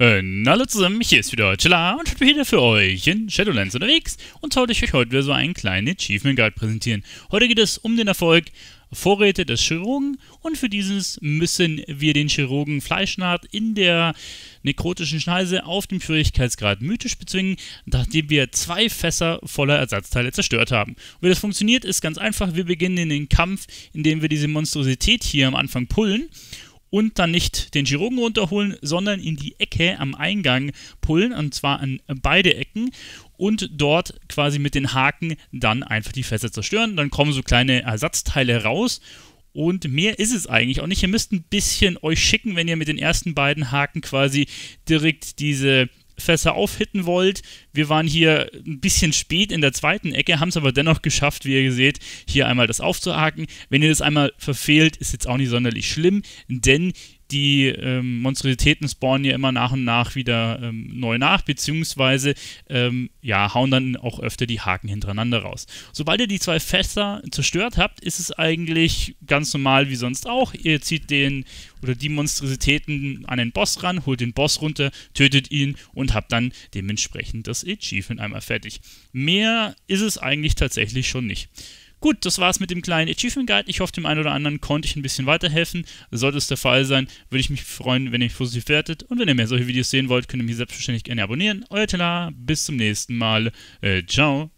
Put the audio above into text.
Äh, hallo zusammen, hier ist wieder Chilla und ich bin wieder für euch in Shadowlands unterwegs und sollte ich euch heute wieder so einen kleinen Achievement Guide präsentieren. Heute geht es um den Erfolg Vorräte des Chirurgen und für dieses müssen wir den Chirurgen Fleischnaht in der nekrotischen Schneise auf dem Schwierigkeitsgrad mythisch bezwingen, nachdem wir zwei Fässer voller Ersatzteile zerstört haben. Und wie das funktioniert, ist ganz einfach. Wir beginnen in den Kampf, indem wir diese Monstrosität hier am Anfang pullen und dann nicht den Chirurgen runterholen, sondern in die Ecke am Eingang pullen und zwar an beide Ecken und dort quasi mit den Haken dann einfach die Fässer zerstören. Dann kommen so kleine Ersatzteile raus und mehr ist es eigentlich auch nicht. Ihr müsst ein bisschen euch schicken, wenn ihr mit den ersten beiden Haken quasi direkt diese Fässer aufhitten wollt. Wir waren hier ein bisschen spät in der zweiten Ecke, haben es aber dennoch geschafft, wie ihr seht, hier einmal das aufzuhaken. Wenn ihr das einmal verfehlt, ist jetzt auch nicht sonderlich schlimm, denn die ähm, Monstrositäten spawnen ja immer nach und nach wieder ähm, neu nach, beziehungsweise ähm, ja, hauen dann auch öfter die Haken hintereinander raus. Sobald ihr die zwei Fässer zerstört habt, ist es eigentlich ganz normal wie sonst auch. Ihr zieht den oder die Monstrositäten an den Boss ran, holt den Boss runter, tötet ihn und habt dann dementsprechend das Achievement einmal fertig. Mehr ist es eigentlich tatsächlich schon nicht. Gut, das war's mit dem kleinen Achievement Guide. Ich hoffe, dem einen oder anderen konnte ich ein bisschen weiterhelfen. Sollte es der Fall sein, würde ich mich freuen, wenn ihr mich positiv wertet. Und wenn ihr mehr solche Videos sehen wollt, könnt ihr mich selbstverständlich gerne abonnieren. Euer Telar, bis zum nächsten Mal. Äh, ciao.